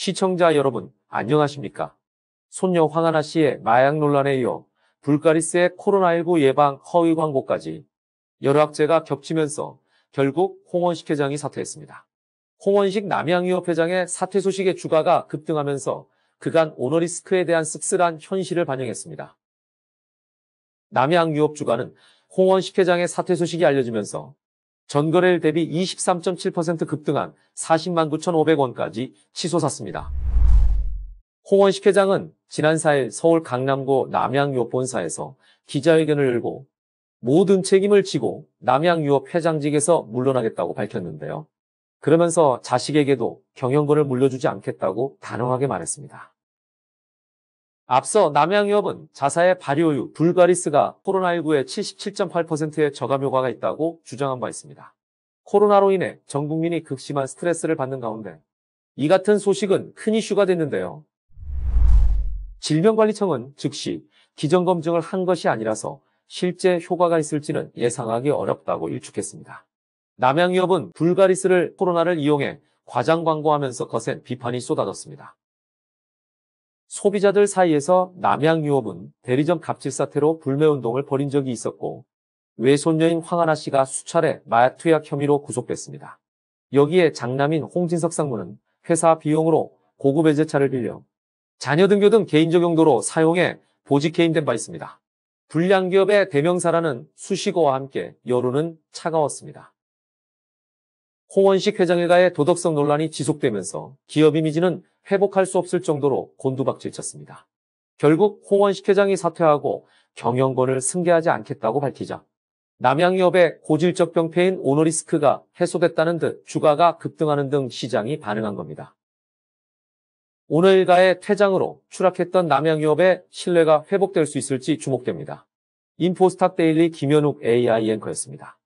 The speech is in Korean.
시청자 여러분, 안녕하십니까? 손녀 황하나 씨의 마약 논란에 이어 불가리스의 코로나19 예방 허위 광고까지 여러 학제가 겹치면서 결국 홍원식 회장이 사퇴했습니다. 홍원식 남양유업 회장의 사퇴 소식의 주가가 급등하면서 그간 오너리스크에 대한 씁쓸한 현실을 반영했습니다. 남양유업 주가는 홍원식 회장의 사퇴 소식이 알려지면서 전거래일 대비 23.7% 급등한 40만 9,500원까지 치솟았습니다. 홍원식 회장은 지난 4일 서울 강남구 남양유업 본사에서 기자회견을 열고 모든 책임을 지고 남양유업 회장직에서 물러나겠다고 밝혔는데요. 그러면서 자식에게도 경영권을 물려주지 않겠다고 단호하게 말했습니다. 앞서 남양유업은 자사의 발효유 불가리스가 코로나19의 77.8%의 저감 효과가 있다고 주장한 바 있습니다. 코로나로 인해 전 국민이 극심한 스트레스를 받는 가운데 이 같은 소식은 큰 이슈가 됐는데요. 질병관리청은 즉시 기전검증을 한 것이 아니라서 실제 효과가 있을지는 예상하기 어렵다고 일축했습니다. 남양유업은 불가리스를 코로나를 이용해 과장 광고하면서 거센 비판이 쏟아졌습니다. 소비자들 사이에서 남양유업은 대리점 갑질 사태로 불매운동을 벌인 적이 있었고 외손녀인 황하나 씨가 수차례 마약 투약 혐의로 구속됐습니다. 여기에 장남인 홍진석 상무는 회사 비용으로 고급 외제차를 빌려 자녀 등교 등 개인적 용도로 사용해 보직해임된 바 있습니다. 불량기업의 대명사라는 수식어와 함께 여론은 차가웠습니다. 홍원식 회장 일가의 도덕성 논란이 지속되면서 기업 이미지는 회복할 수 없을 정도로 곤두박질쳤습니다. 결국 홍원식 회장이 사퇴하고 경영권을 승계하지 않겠다고 밝히자 남양유업의 고질적 병폐인 오너리스크가 해소됐다는 듯 주가가 급등하는 등 시장이 반응한 겁니다. 오늘 일가의 퇴장으로 추락했던 남양유업의 신뢰가 회복될 수 있을지 주목됩니다. 인포스탁 데일리 김현욱 AI 앵커였습니다.